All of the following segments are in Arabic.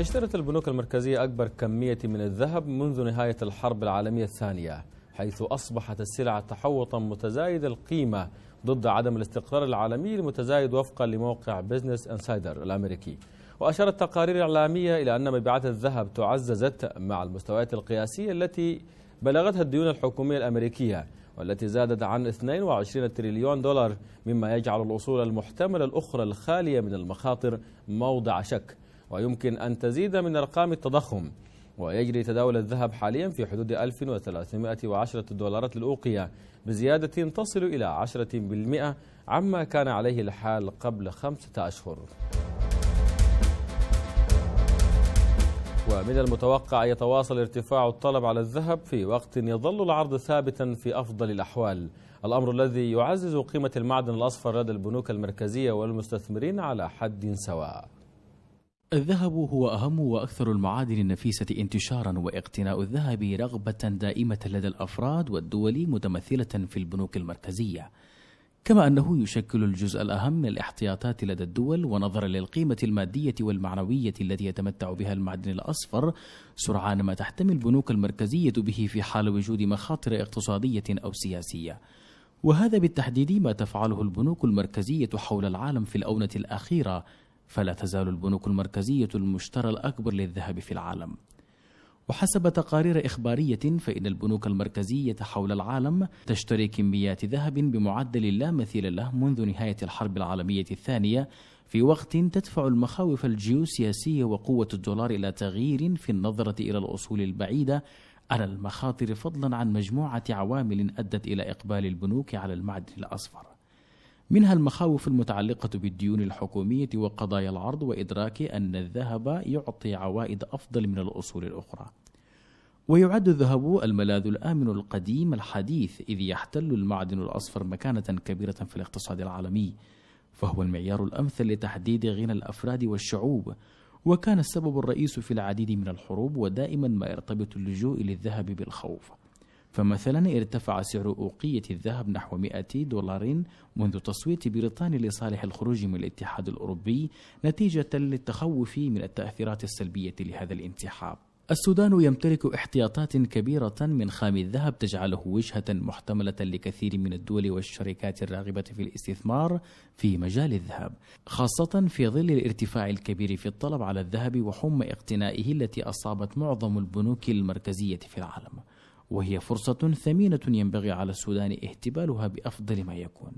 اشترت البنوك المركزية أكبر كمية من الذهب منذ نهاية الحرب العالمية الثانية حيث أصبحت السلع تحوطا متزايد القيمة ضد عدم الاستقرار العالمي المتزايد وفقا لموقع بيزنس انسايدر الأمريكي وأشارت تقارير إعلامية إلى أن مبيعات الذهب تعززت مع المستويات القياسية التي بلغتها الديون الحكومية الأمريكية والتي زادت عن 22 تريليون دولار مما يجعل الأصول المحتملة الأخرى الخالية من المخاطر موضع شك ويمكن أن تزيد من أرقام التضخم ويجري تداول الذهب حاليا في حدود 1310 دولارات للأوقية بزيادة تصل إلى 10% عما كان عليه الحال قبل خمسة أشهر ومن المتوقع أن يتواصل ارتفاع الطلب على الذهب في وقت يظل العرض ثابتا في أفضل الأحوال الأمر الذي يعزز قيمة المعدن الأصفر لدى البنوك المركزية والمستثمرين على حد سواء الذهب هو أهم وأكثر المعادن النفيسة انتشارا واقتناء الذهب رغبة دائمة لدى الأفراد والدول متمثلة في البنوك المركزية كما أنه يشكل الجزء الأهم من الاحتياطات لدى الدول ونظرا للقيمة المادية والمعنوية التي يتمتع بها المعدن الأصفر سرعان ما تحتمي البنوك المركزية به في حال وجود مخاطر اقتصادية أو سياسية وهذا بالتحديد ما تفعله البنوك المركزية حول العالم في الأونة الأخيرة فلا تزال البنوك المركزية المشترى الأكبر للذهب في العالم وحسب تقارير إخبارية فإن البنوك المركزية حول العالم تشتري كميات ذهب بمعدل لا مثيل له منذ نهاية الحرب العالمية الثانية في وقت تدفع المخاوف الجيوسياسية وقوة الدولار إلى تغيير في النظرة إلى الأصول البعيدة على المخاطر فضلا عن مجموعة عوامل أدت إلى إقبال البنوك على المعدن الأصفر منها المخاوف المتعلقة بالديون الحكومية وقضايا العرض وإدراك أن الذهب يعطي عوائد أفضل من الأصول الأخرى. ويعد الذهب الملاذ الآمن القديم الحديث إذ يحتل المعدن الأصفر مكانة كبيرة في الاقتصاد العالمي، فهو المعيار الأمثل لتحديد غنى الأفراد والشعوب، وكان السبب الرئيس في العديد من الحروب ودائما ما يرتبط اللجوء للذهب بالخوف. فمثلا ارتفع سعر أوقية الذهب نحو 200 دولار منذ تصويت بريطانيا لصالح الخروج من الاتحاد الأوروبي نتيجة للتخوف من التأثيرات السلبية لهذا الانسحاب السودان يمتلك احتياطات كبيرة من خام الذهب تجعله وجهة محتملة لكثير من الدول والشركات الراغبة في الاستثمار في مجال الذهب، خاصة في ظل الارتفاع الكبير في الطلب على الذهب وحمى اقتنائه التي أصابت معظم البنوك المركزية في العالم. وهي فرصة ثمينة ينبغي على السودان اهتبالها بأفضل ما يكون.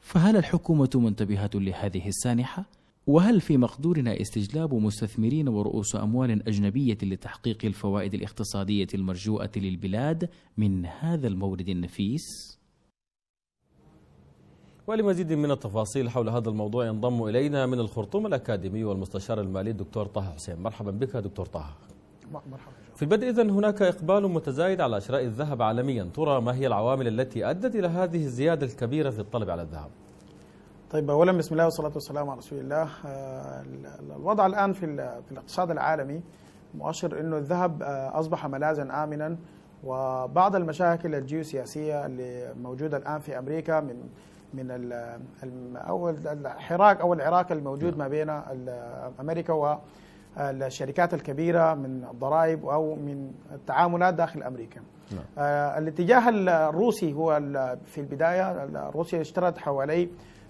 فهل الحكومة منتبهة لهذه السانحة؟ وهل في مقدورنا استجلاب مستثمرين ورؤوس أموال أجنبية لتحقيق الفوائد الاقتصادية المرجوة للبلاد من هذا المورد النفيس؟ ولمزيد من التفاصيل حول هذا الموضوع ينضم إلينا من الخرطوم الأكاديمي والمستشار المالي الدكتور طه حسين مرحبا بك دكتور طه مرحبا في البدء إذن هناك إقبال متزايد على شراء الذهب عالميا ترى ما هي العوامل التي أدت إلى هذه الزيادة الكبيرة في الطلب على الذهب طيب أولا بسم الله والصلاة والسلام على رسول الله آه، الوضع الآن في, في الاقتصاد العالمي مؤشر أنه الذهب آه، أصبح ملاذا آمنا وبعض المشاكل الجيوسياسية اللي موجودة الآن في أمريكا من من او الحراك او العراك الموجود نعم. ما بين امريكا الشركات الكبيرة من الضرائب أو من التعاملات داخل أمريكا نعم. آه، الاتجاه الروسي هو في البداية روسيا اشترت حوالي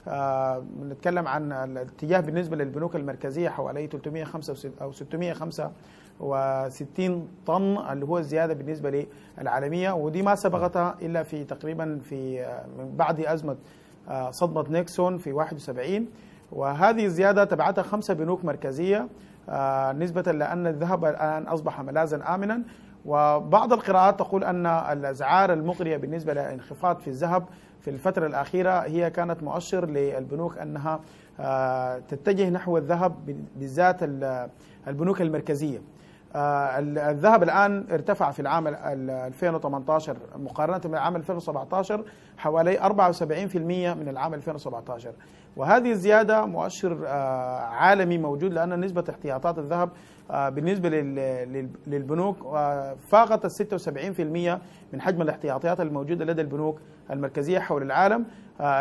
آه، نتكلم عن الاتجاه بالنسبة للبنوك المركزية حوالي 365 أو 665 طن اللي هو الزيادة بالنسبة للعالمية ودي ما سبقتها إلا في تقريبا في آه، من بعد أزمة صدمة نيكسون في 71 وهذه الزيادة تبعتها خمسة بنوك مركزية آه، نسبة لأن الذهب الآن أصبح ملاذا آمنا وبعض القراءات تقول أن الأسعار المغرية بالنسبة لانخفاض في الذهب في الفترة الأخيرة هي كانت مؤشر للبنوك أنها آه، تتجه نحو الذهب بالذات البنوك المركزية آه، الذهب الآن ارتفع في العام 2018 مقارنة بالعام 2017 حوالي 74% من العام 2017 وهذه الزيادة مؤشر آه، عالمي موجود لأن نسبة احتياطات الذهب آه، بالنسبة للبنوك آه، فاقت ال 76% من حجم الاحتياطيات الموجودة لدى البنوك المركزية حول العالم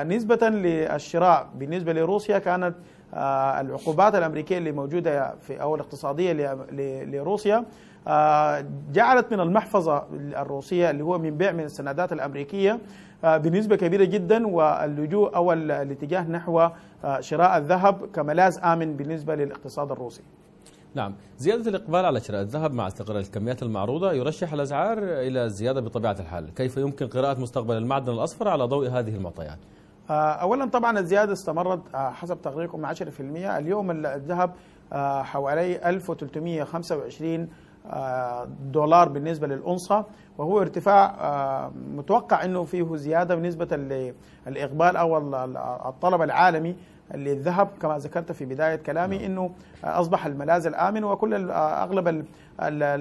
نسبة للشراء بالنسبة لروسيا كانت آه، العقوبات الامريكيه اللي موجوده في او الاقتصاديه لروسيا آه، جعلت من المحفظه الروسيه اللي هو من بيع من السندات الامريكيه آه، بنسبه كبيره جدا واللجوء او الاتجاه نحو شراء الذهب كملاذ امن بالنسبه للاقتصاد الروسي. نعم زيادة الإقبال على شراء الذهب مع استقرار الكميات المعروضة يرشح الأسعار إلى الزيادة بطبيعة الحال كيف يمكن قراءة مستقبل المعدن الأصفر على ضوء هذه المعطيات؟ آه، اولا طبعا الزياده استمرت آه، حسب تقريركم 10% اليوم الذهب آه، حوالي 1325 دولار بالنسبه للأنصة وهو ارتفاع متوقع انه فيه زياده بالنسبه للاقبال او الطلب العالمي للذهب كما ذكرت في بداية كلامي نعم. أنه أصبح الملاذ الآمن وكل أغلب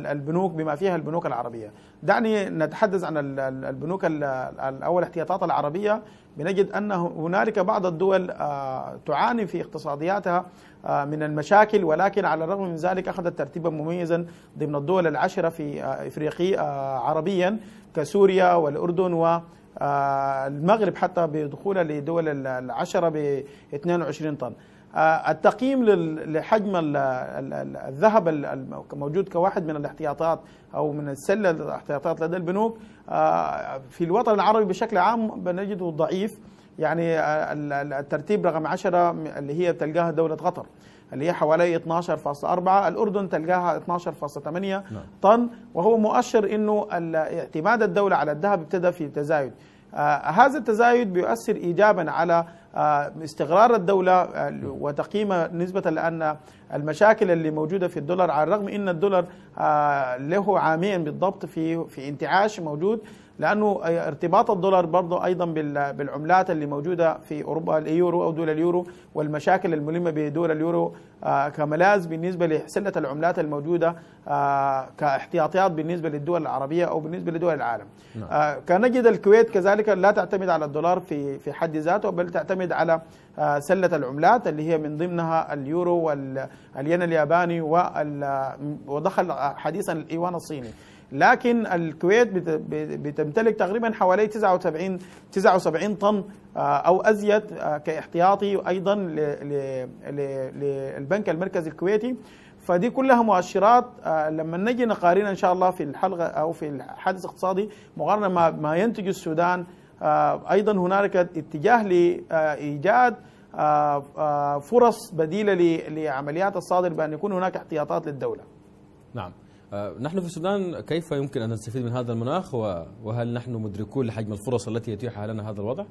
البنوك بما فيها البنوك العربية دعني نتحدث عن البنوك الأول احتياطات العربية بنجد أن هنالك بعض الدول آه، تعاني في اقتصادياتها آه، من المشاكل ولكن على الرغم من ذلك أخذت ترتيبا مميزا ضمن الدول العشرة في آه، إفريقيا عربيا كسوريا والأردن و المغرب حتى بدخولها لدول العشرة ب 22 طن آه، التقييم لحجم الذهب الموجود كواحد من الاحتياطات او من السله الاحتياطات لدى البنوك آه، في الوطن العربي بشكل عام بنجده ضعيف يعني آه، الترتيب رقم 10 اللي هي تلقاها دوله قطر اللي هي حوالي 12.4 الأردن تلقاها 12.8 نعم. طن وهو مؤشر أنه اعتماد الدولة على الذهب ابتدى في تزايد هذا التزايد بيؤثر إيجابا على آه، استقرار الدولة آه، وتقييم نسبة لأن المشاكل اللي موجودة في الدولار على الرغم أن الدولار آه، له عامين بالضبط في في انتعاش موجود لأنه ارتباط الدولار برضه أيضا بالعملات اللي موجودة في أوروبا اليورو أو دول اليورو والمشاكل الملمة بدول اليورو كملاذ بالنسبة لسلة العملات الموجودة كاحتياطيات بالنسبة للدول العربية أو بالنسبة لدول العالم نعم. كنجد الكويت كذلك لا تعتمد على الدولار في في حد ذاته بل تعتمد يعتمد على آه، سلة العملات اللي هي من ضمنها اليورو والين الياباني ودخل حديثا الايوان الصيني لكن الكويت بتمتلك تقريبا حوالي 79 79 طن آه، او ازيد آه، كاحتياطي ايضا للبنك المركزي الكويتي فدي كلها مؤشرات لما نجي نقارنها ان شاء الله في الحلقه او في الحادث الاقتصادي مقارنه ما ينتج السودان آه، ايضا هنالك اتجاه لايجاد آه، آه، فرص بديله لعمليات الصادر بان يكون هناك احتياطات للدوله. نعم. نحن في السودان كيف يمكن ان نستفيد من هذا المناخ وهل نحن مدركون لحجم الفرص التي يتيحها لنا هذا الوضع؟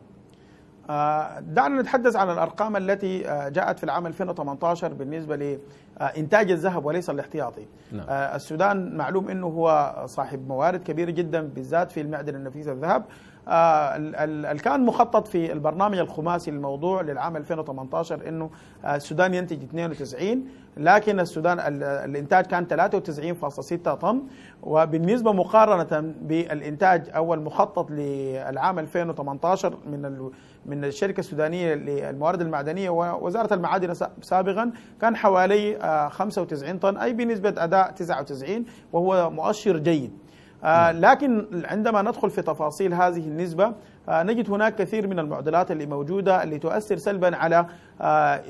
دعنا نتحدث عن الارقام التي جاءت في العام 2018 بالنسبه آه، انتاج الذهب وليس الاحتياطي نعم. آه، السودان معلوم انه هو صاحب موارد كبيره جدا بالذات في المعدن النفيس الذهب آه، كان مخطط في البرنامج الخماسي للموضوع للعام 2018 انه السودان ينتج 92 لكن السودان الانتاج كان 93.6 طن وبالنسبه مقارنه بالانتاج او المخطط للعام 2018 من من الشركه السودانيه للموارد المعدنيه ووزاره المعادن سابقا كان حوالي 95 طن أي بنسبة أداء 99 وهو مؤشر جيد آه، لكن عندما ندخل في تفاصيل هذه النسبة آه، نجد هناك كثير من المعضلات اللي موجودة اللي تؤثر سلبا على آه،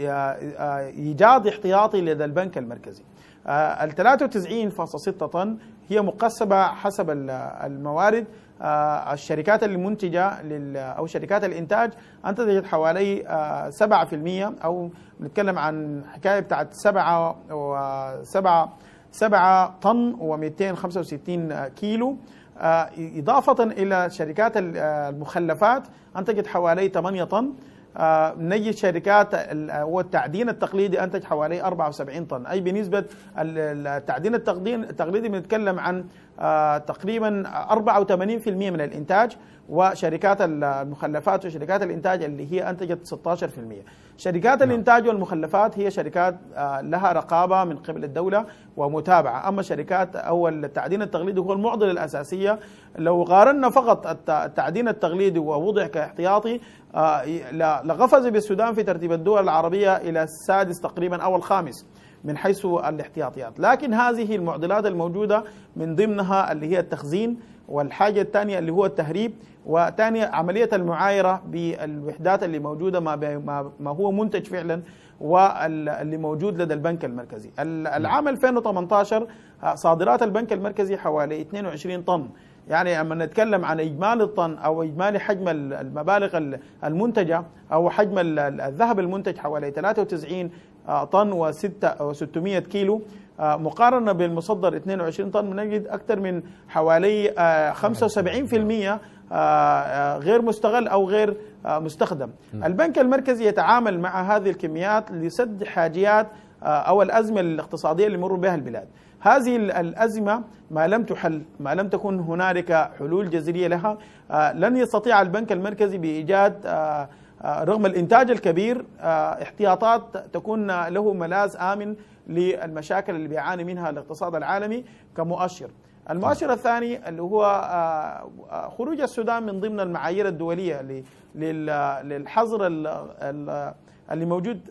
إيجاد احتياطي لدى البنك المركزي ال 93.6 طن هي مقسمة حسب الموارد آه، الشركات المنتجة أو شركات الإنتاج أنتجت حوالي 7% آه، أو بنتكلم عن حكاية بتاعت 7 و7 7 طن و265 كيلو آه، إضافة إلى شركات المخلفات أنتجت حوالي 8 طن نجد شركات التعدين التقليدي انتج حوالي 74 طن اي بنسبه التعدين التقليدي بنتكلم عن آه، تقريبا 84% من الانتاج وشركات المخلفات وشركات الانتاج اللي هي انتجت 16% شركات نعم. الانتاج والمخلفات هي شركات آه، لها رقابه من قبل الدوله ومتابعه اما شركات او التعدين التقليدي هو المعضله الاساسيه لو قارنا فقط التعدين التقليدي ووضع كاحتياطي آه، لقفز بالسودان في ترتيب الدول العربيه الى السادس تقريبا او الخامس من حيث الاحتياطيات لكن هذه المعضلات الموجودة من ضمنها اللي هي التخزين والحاجة الثانية اللي هو التهريب وثانية عملية المعايرة بالوحدات اللي موجودة ما, ما هو منتج فعلا واللي موجود لدى البنك المركزي نعم. العام 2018 آه، صادرات البنك المركزي حوالي 22 طن يعني لما نتكلم عن اجمالي الطن او اجمالي حجم المبالغ المنتجه او حجم الذهب المنتج حوالي 93 آه، طن و600 كيلو آه، مقارنة بالمصدر 22 طن نجد أكثر من حوالي 75% آه، غير مستغل أو غير مستخدم البنك المركزي يتعامل مع هذه الكميات لسد حاجيات أو الأزمة الاقتصادية اللي مر بها البلاد هذه الأزمة ما لم تحل ما لم تكن هنالك حلول جذرية لها لن يستطيع البنك المركزي بإيجاد آه، رغم الانتاج الكبير آه، احتياطات تكون له ملاذ امن للمشاكل اللي بيعاني منها الاقتصاد العالمي كمؤشر. المؤشر الثاني اللي هو آه، خروج السودان من ضمن المعايير الدوليه للحظر اللي موجود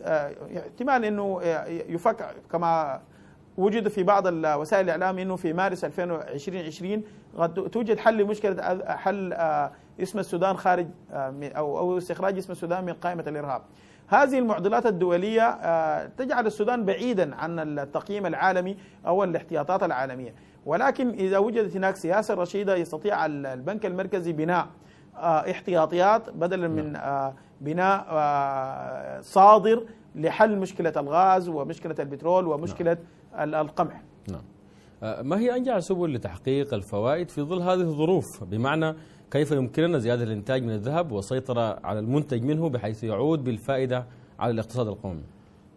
احتمال انه يفك كما وجد في بعض وسائل الاعلام انه في مارس 2020 قد توجد حل لمشكله حل اسم السودان خارج آه، أو أو استخراج اسم السودان من قائمة الإرهاب هذه المعضلات الدولية آه، تجعل السودان بعيدا عن التقييم العالمي أو الاحتياطات العالمية ولكن إذا وجدت هناك سياسة رشيدة يستطيع البنك المركزي بناء آه، احتياطيات بدلا من نعم. بناء صادر لحل مشكلة الغاز ومشكلة البترول ومشكلة نعم. القمح نعم ما هي أنجع سبل لتحقيق الفوائد في ظل هذه الظروف بمعنى كيف يمكننا زيادة الإنتاج من الذهب والسيطرة على المنتج منه بحيث يعود بالفائدة على الاقتصاد القومي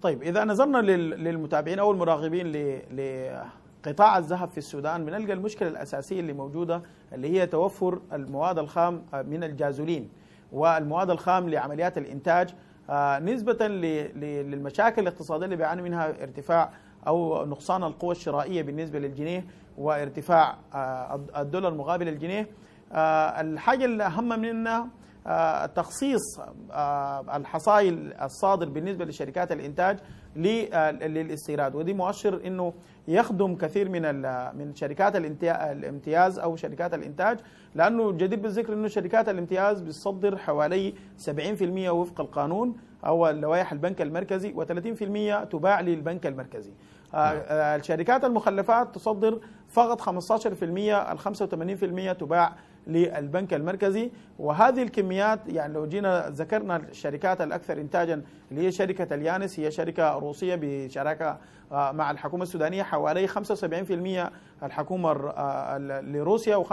طيب إذا نظرنا للمتابعين أو المراقبين لقطاع الذهب في السودان بنلقى المشكلة الأساسية اللي موجودة اللي هي توفر المواد الخام آه، من الجازولين والمواد الخام لعمليات الإنتاج آه، نسبة للمشاكل الاقتصادية اللي بيعاني منها ارتفاع أو نقصان القوة الشرائية بالنسبة للجنيه وارتفاع آه، الدولار مقابل الجنيه آه، الحاجة الأهم منها آه، تخصيص آه، الحصائل الصادر بالنسبة لشركات الإنتاج للاستيراد ودي مؤشر انه يخدم كثير من من شركات الامتياز او شركات الانتاج لانه جدير بالذكر انه شركات الامتياز بتصدر حوالي 70% وفق القانون او لوائح البنك المركزي و30% تباع للبنك المركزي نعم. الشركات المخلفات تصدر فقط 15% ال 85% تباع للبنك المركزي وهذه الكميات يعني لو جينا ذكرنا الشركات الأكثر إنتاجا اللي هي شركة اليانس هي شركة روسية بشراكة آه، مع الحكومة السودانية حوالي 75% الحكومة آه، لروسيا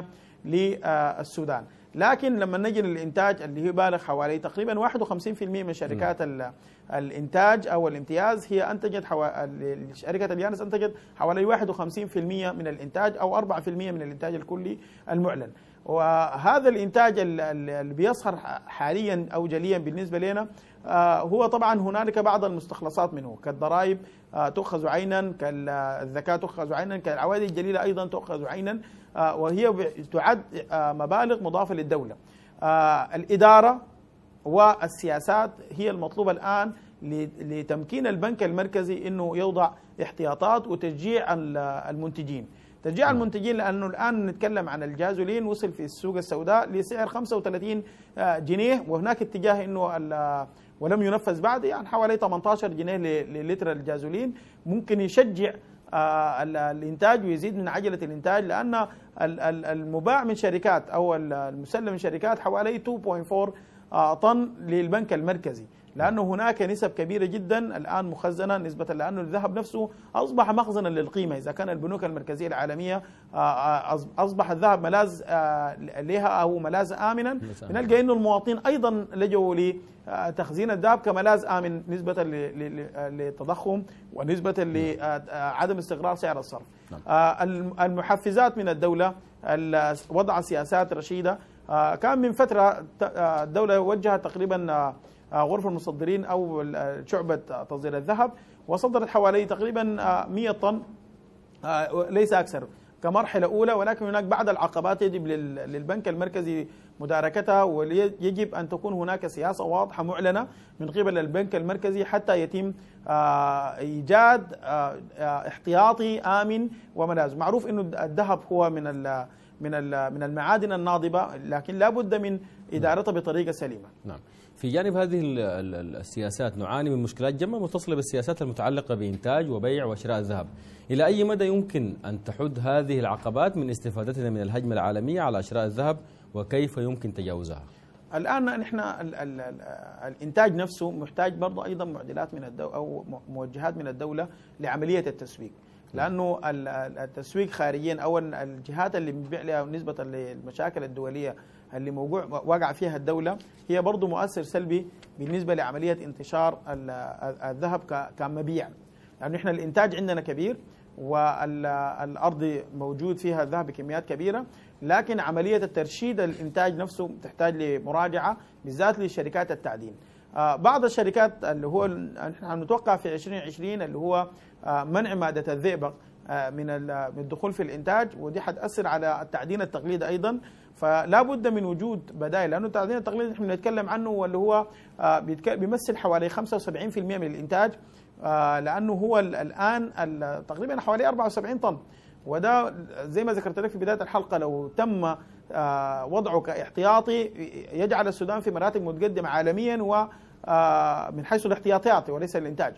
و25% للسودان لكن لما نجي للانتاج اللي هو بالغ حوالي تقريبا 51% من شركات الانتاج او الامتياز هي انتجت حوالي شركه اليانس انتجت حوالي 51% من الانتاج او 4% من الانتاج الكلي المعلن وهذا الانتاج اللي بيصهر حاليا او جليا بالنسبه لنا آه، هو طبعا هنالك بعض المستخلصات منه كالضرائب آه، تؤخذ عينا كالذكاء تؤخذ عينا كالعوائد الجليله ايضا تؤخذ عينا آه، وهي تعد آه، مبالغ مضافة للدولة آه، الإدارة والسياسات هي المطلوبة الآن لتمكين البنك المركزي أنه يوضع احتياطات وتشجيع المنتجين تشجيع نعم. المنتجين لانه الان نتكلم عن الجازولين وصل في السوق السوداء لسعر 35 جنيه وهناك اتجاه انه ولم ينفذ بعد يعني حوالي 18 جنيه للتر الجازولين ممكن يشجع آه، الانتاج ويزيد من عجله الانتاج لان المباع من شركات او المسلم من شركات حوالي 2.4 آه، طن للبنك المركزي لانه هناك نسب كبيره جدا الان مخزنه نسبه لانه الذهب نفسه اصبح مخزنا للقيمه اذا كان البنوك المركزيه العالميه آه، آه، اصبح الذهب ملاذ آه، لها او ملاذ امنا بنلقى انه المواطنين ايضا لجوا لتخزين الذهب كملاذ امن نسبه للتضخم ونسبه لعدم نعم. استقرار سعر الصرف نعم. المحفزات من الدوله وضع سياسات رشيده كان من فتره الدوله وجهت تقريبا آه، غرفه المصدرين او آه، شعبه آه، تصدير الذهب وصدرت حوالي تقريبا 100 طن ليس اكثر كمرحله اولى ولكن هناك بعض العقبات يجب للبنك المركزي مداركتها ويجب ان تكون هناك سياسه واضحه معلنه من قبل البنك المركزي حتى يتم ايجاد احتياطي امن وملاذ معروف انه الذهب هو من من من المعادن الناضبه لكن لا بد من ادارتها بطريقه سليمه نعم. في جانب هذه السياسات نعاني من مشكلات جمة متصلة بالسياسات المتعلقة بإنتاج وبيع وشراء الذهب إلى أي مدى يمكن أن تحد هذه العقبات من استفادتنا من الهجمة العالمية على شراء الذهب وكيف يمكن تجاوزها؟ الآن نحن الإنتاج نفسه محتاج برضه أيضا معدلات من الدولة أو موجهات من الدولة لعملية التسويق لانه التسويق خارجيا او الجهات اللي بنبيع لها نسبه للمشاكل الدوليه اللي موجوع وقع فيها الدولة هي برضه مؤثر سلبي بالنسبة لعملية انتشار الذهب كمبيع لأنه يعني احنا الإنتاج عندنا كبير والأرض موجود فيها الذهب بكميات كبيرة لكن عملية الترشيد الإنتاج نفسه تحتاج لمراجعة بالذات لشركات التعدين آه، بعض الشركات اللي هو نحن نتوقع في 2020 اللي هو آه، منع مادة الذئبق آه، من الدخول في الانتاج ودي حتاثر على التعدين التقليدي ايضا فلا بد من وجود بدائل لانه التعدين التقليدي نحن بنتكلم عنه واللي هو آه، بيمثل حوالي 75% من الانتاج آه، لانه هو الان تقريبا حوالي 74 طن وده زي ما ذكرت لك في بدايه الحلقه لو تم آه، وضعه كاحتياطي يجعل السودان في مراتب متقدمه عالميا ومن حيث الاحتياطيات وليس الانتاج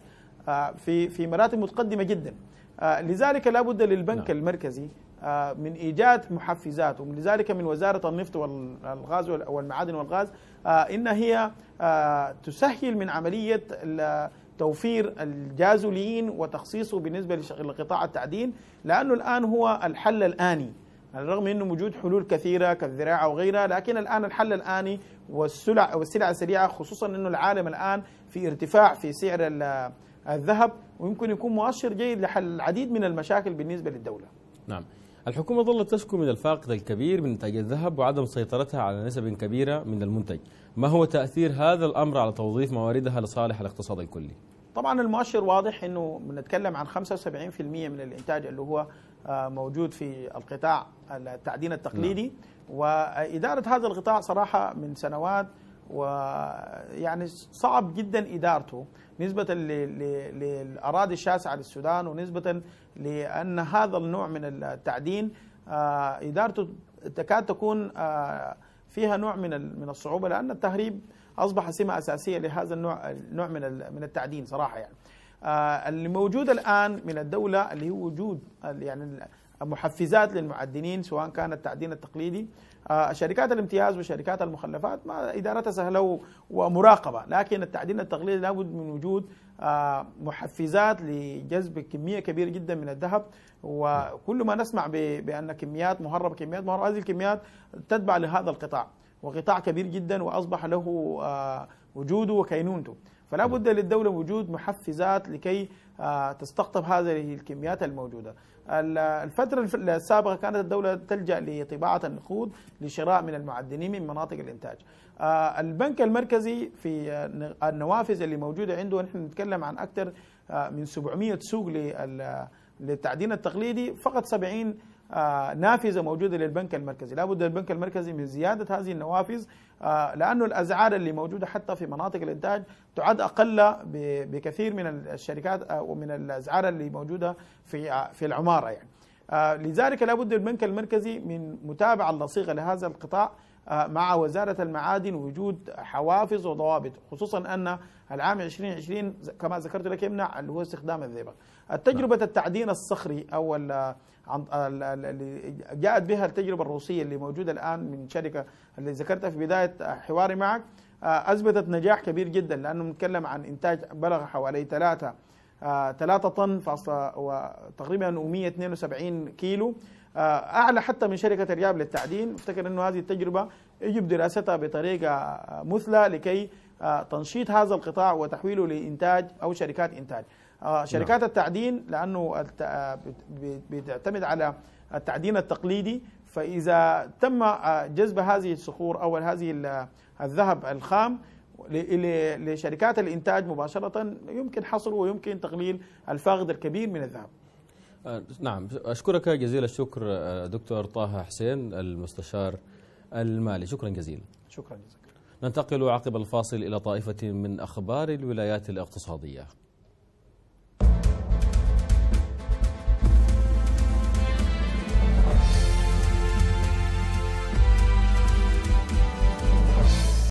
في في مراتب متقدمه جدا لذلك لابد للبنك نعم. المركزي آه، من ايجاد محفزات ولذلك من وزاره النفط والغاز والمعادن والغاز آه، ان هي آه، تسهل من عمليه توفير الجازولين وتخصيصه بالنسبه لقطاع التعدين لانه الان هو الحل الاني على الرغم انه موجود حلول كثيره كالذراعه وغيرها لكن الان الحل الاني والسلع والسلع السريعه خصوصا انه العالم الان في ارتفاع في سعر الذهب ويمكن يكون مؤشر جيد لحل العديد من المشاكل بالنسبه للدوله نعم الحكومة ظلت تشكو من الفاقد الكبير من إنتاج الذهب وعدم سيطرتها على نسب كبيرة من المنتج ما هو تأثير هذا الأمر على توظيف مواردها لصالح الاقتصاد الكلي؟ طبعا المؤشر واضح انه بنتكلم عن 75% من الانتاج اللي هو آه، موجود في القطاع التعدين التقليدي نعم. واداره هذا القطاع صراحه من سنوات ويعني صعب جدا ادارته نسبه للاراضي الشاسعه للسودان ونسبه لان هذا النوع من التعدين آه، ادارته تكاد تكون آه، فيها نوع من من الصعوبه لان التهريب اصبح سمه اساسيه لهذا النوع النوع من من التعدين صراحه يعني آه، اللي موجود الان من الدوله اللي هو وجود يعني محفزات للمعدنين سواء كان التعدين التقليدي آه، شركات الامتياز وشركات المخلفات ما ادارتها سهله ومراقبه لكن التعدين التقليدي لابد من وجود آه، محفزات لجذب كميه كبيره جدا من الذهب وكل ما نسمع بان كميات مهربه كميات مهربه هذه الكميات تتبع لهذا القطاع وقطاع كبير جدا واصبح له آه، وجوده وكينونته فلا بد للدوله وجود محفزات لكي تستقطب هذه الكميات الموجوده الفترة السابقة كانت الدولة تلجأ لطباعة النقود لشراء من المعدنين من مناطق الإنتاج آه، البنك المركزي في آه، النوافذ اللي موجودة عنده نحن نتكلم عن أكثر آه، من 700 سوق للتعدين التقليدي فقط 70 آه، نافذه موجوده للبنك المركزي، لابد للبنك المركزي من زياده هذه النوافذ آه، لأن الاسعار اللي موجوده حتى في مناطق الانتاج تعد اقل بكثير من الشركات آه، ومن الاسعار اللي موجوده في في العماره يعني. لذلك لابد البنك المركزي من متابعه اللصيقة لهذا القطاع آه، مع وزارة المعادن وجود حوافز وضوابط خصوصا أن العام 2020 كما ذكرت لك يمنع اللي هو استخدام الذبة التجربة نعم. التعدين الصخري أو اللي جاءت بها التجربة الروسية اللي موجودة الآن من شركة اللي ذكرتها في بداية حواري معك آه، أثبتت نجاح كبير جدا لأنه نتكلم عن إنتاج بلغ حوالي ثلاثة 3 آه، طن فاصلة وتقريبا 172 كيلو آه، اعلى حتى من شركه الرياب للتعدين افتكر انه هذه التجربه يجب دراستها بطريقه آه، مثلى لكي آه، تنشيط هذا القطاع وتحويله لانتاج او شركات انتاج شركات نعم. التعدين لانه بتعتمد على التعدين التقليدي فاذا تم جذب هذه الصخور او هذه الذهب الخام لشركات الانتاج مباشره يمكن حصره ويمكن تقليل الفاقد الكبير من الذهب أه، نعم أشكرك جزيل الشكر أه، دكتور طه حسين المستشار المالي شكرا جزيلا شكرا جزيلا ننتقل عقب الفاصل إلى طائفة من أخبار الولايات الاقتصادية